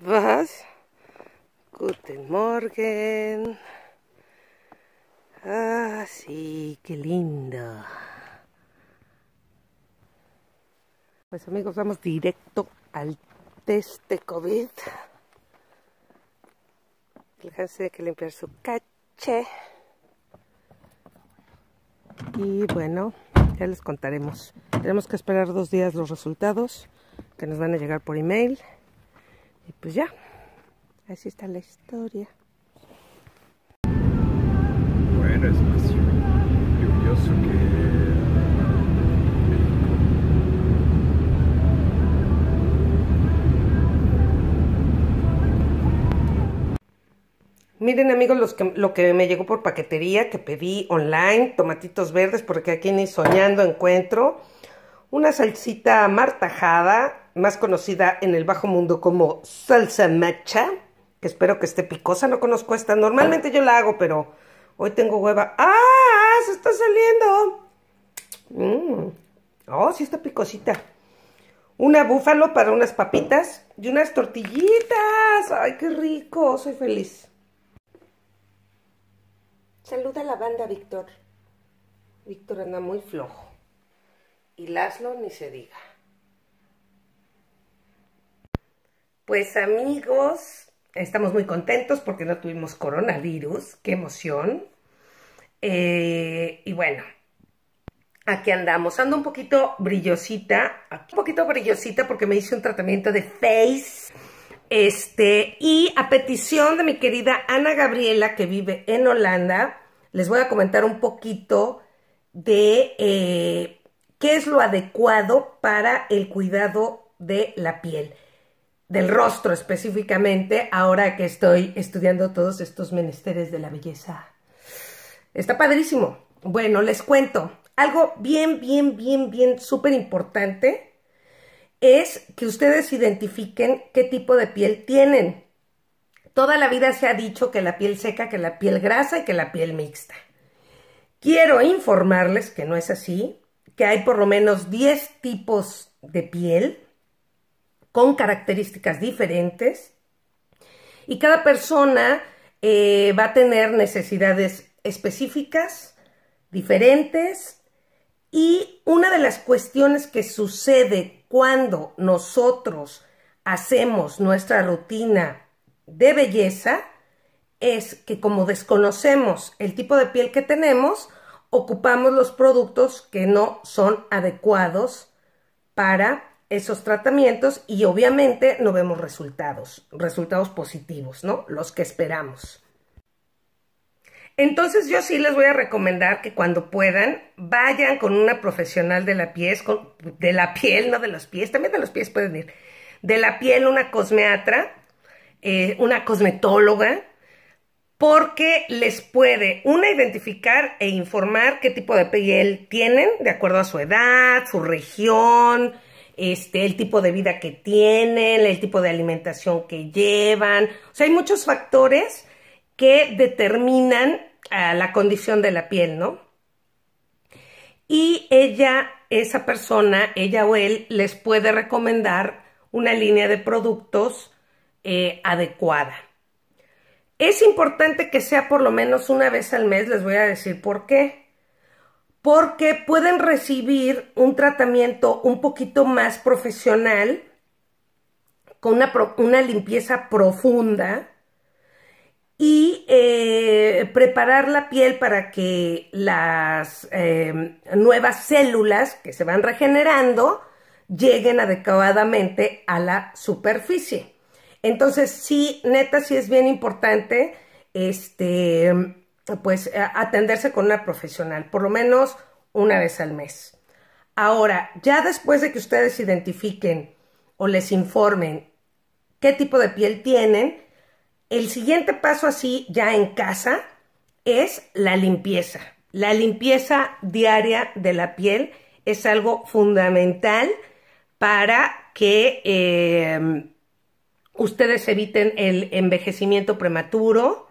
Vas, Guten Morgen. Ah, sí, qué lindo. Pues amigos, vamos directo al test de COVID. de que limpiar su caché, Y bueno, ya les contaremos. Tenemos que esperar dos días los resultados que nos van a llegar por email. Y pues ya, así está la historia. Miren amigos lo que me llegó por paquetería que pedí online, tomatitos verdes porque aquí ni soñando encuentro, una salsita martajada más conocida en el bajo mundo como salsa macha, que espero que esté picosa, no conozco esta, normalmente yo la hago, pero hoy tengo hueva. ¡Ah! ¡Se está saliendo! Mm. Oh, sí está picosita. Una búfalo para unas papitas y unas tortillitas. ¡Ay, qué rico! Soy feliz. Saluda a la banda, Víctor. Víctor anda muy flojo. Y Laslo ni se diga. Pues amigos, estamos muy contentos porque no tuvimos coronavirus, qué emoción. Eh, y bueno, aquí andamos, ando un poquito brillosita, un poquito brillosita porque me hice un tratamiento de face. Este, y a petición de mi querida Ana Gabriela que vive en Holanda, les voy a comentar un poquito de eh, qué es lo adecuado para el cuidado de la piel del rostro específicamente, ahora que estoy estudiando todos estos menesteres de la belleza. Está padrísimo. Bueno, les cuento. Algo bien, bien, bien, bien súper importante es que ustedes identifiquen qué tipo de piel tienen. Toda la vida se ha dicho que la piel seca, que la piel grasa y que la piel mixta. Quiero informarles que no es así, que hay por lo menos 10 tipos de piel con características diferentes y cada persona eh, va a tener necesidades específicas, diferentes y una de las cuestiones que sucede cuando nosotros hacemos nuestra rutina de belleza es que como desconocemos el tipo de piel que tenemos, ocupamos los productos que no son adecuados para esos tratamientos y obviamente no vemos resultados, resultados positivos, ¿no? Los que esperamos. Entonces yo sí les voy a recomendar que cuando puedan vayan con una profesional de la piel, de la piel, no de los pies, también de los pies pueden ir, de la piel una cosmeatra, eh, una cosmetóloga, porque les puede, una, identificar e informar qué tipo de piel tienen de acuerdo a su edad, su región, este, el tipo de vida que tienen, el tipo de alimentación que llevan. O sea, hay muchos factores que determinan ah, la condición de la piel, ¿no? Y ella, esa persona, ella o él, les puede recomendar una línea de productos eh, adecuada. Es importante que sea por lo menos una vez al mes, les voy a decir por qué porque pueden recibir un tratamiento un poquito más profesional, con una, limpieza profunda y eh, preparar la piel para que las em, nuevas células que se van regenerando lleguen adecuadamente a la superficie. Entonces, sí, neta, sí es bien importante este, pues eh, atenderse con una profesional, por lo menos una vez al mes. Ahora, ya después de que ustedes identifiquen o les informen qué tipo de piel tienen, el siguiente paso así ya en casa es la limpieza. La limpieza diaria de la piel es algo fundamental para que eh, ustedes eviten el envejecimiento prematuro,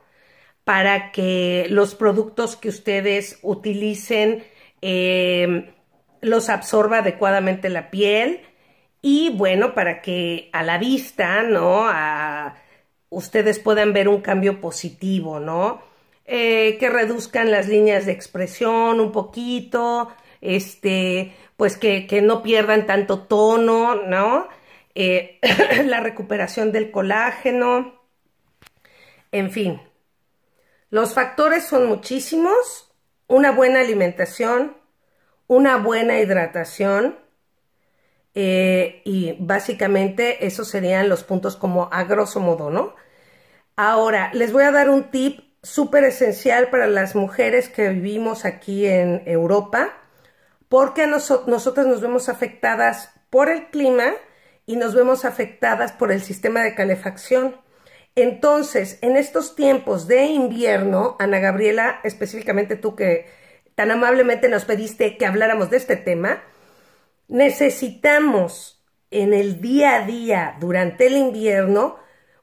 para que los productos que ustedes utilicen eh, los absorba adecuadamente la piel y bueno, para que a la vista, ¿no? ustedes puedan ver un cambio positivo, ¿no? Eh, que reduzcan las líneas de expresión un poquito, este, pues que, no pierdan tanto tono, ¿no? Eh, la recuperación del colágeno, en fin, los factores son muchísimos, una buena alimentación, una buena hidratación eh, y básicamente esos serían los puntos como a grosso modo, ¿no? Ahora, les voy a dar un tip súper esencial para las mujeres que vivimos aquí en Europa, porque nosotras nos vemos afectadas por el clima y nos vemos afectadas por el sistema de calefacción. Entonces, en estos tiempos de invierno, Ana Gabriela, específicamente tú que tan amablemente nos pediste que habláramos de este tema, necesitamos en el día a día, durante el invierno,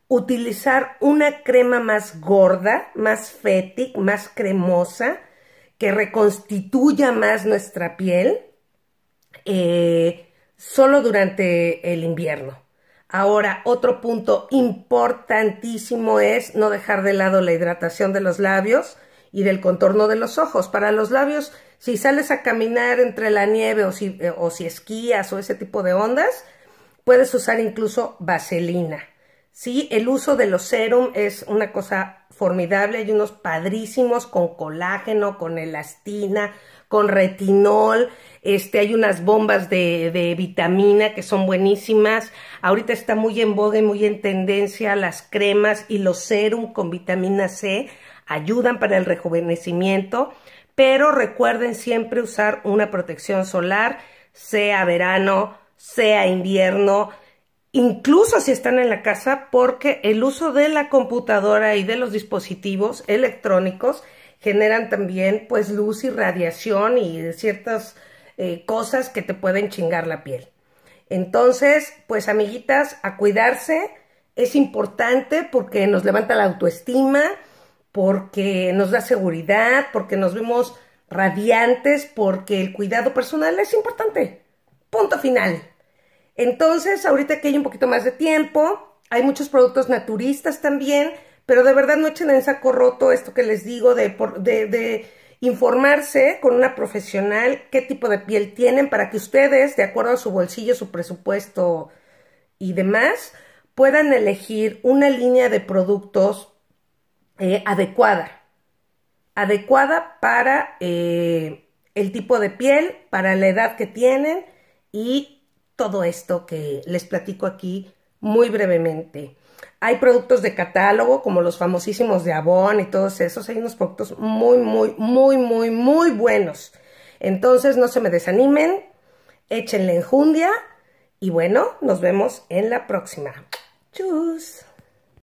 utilizar una crema más gorda, más fétic, más cremosa, que reconstituya más nuestra piel, eh, solo durante el invierno. Ahora, otro punto importantísimo es no dejar de lado la hidratación de los labios y del contorno de los ojos. Para los labios, si sales a caminar entre la nieve o si, eh, o si esquías o ese tipo de ondas, puedes usar incluso vaselina. ¿sí? El uso de los serums es una cosa formidable, hay unos padrísimos con colágeno, con elastina, con retinol, este, hay unas bombas de, vitamina que son buenísimas, ahorita está muy en boga y muy en tendencia las cremas y los serums con vitamina C, ayudan para el rejuvenecimiento, pero recuerden siempre usar una protección solar, sea verano, sea invierno, incluso si están en la casa, porque el uso de la computadora y de los dispositivos electrónicos generan también pues luz y radiación y ciertas eh, cosas que te pueden chingar la piel. Entonces, pues amiguitas, a cuidarse es importante porque nos levanta la autoestima, porque nos da seguridad, porque nos vemos radiantes, porque el cuidado personal es importante. Punto final. Entonces, ahorita que hay un poquito más de tiempo, hay muchos productos naturistas también, pero de verdad no echen en saco roto esto que les digo de, informarse con una profesional qué tipo de piel tienen para que ustedes, de acuerdo a su bolsillo, su presupuesto y demás, puedan elegir una línea de productos eh, adecuada, adecuada para eh, el tipo de piel, para la edad que tienen y todo esto que les platico aquí muy brevemente. Hay productos de catálogo, como los famosísimos de Avon y todos esos. Hay unos productos muy, muy, muy, muy, muy buenos. Entonces, no se me desanimen, échenle enjundia y bueno, nos vemos en la próxima. Chus.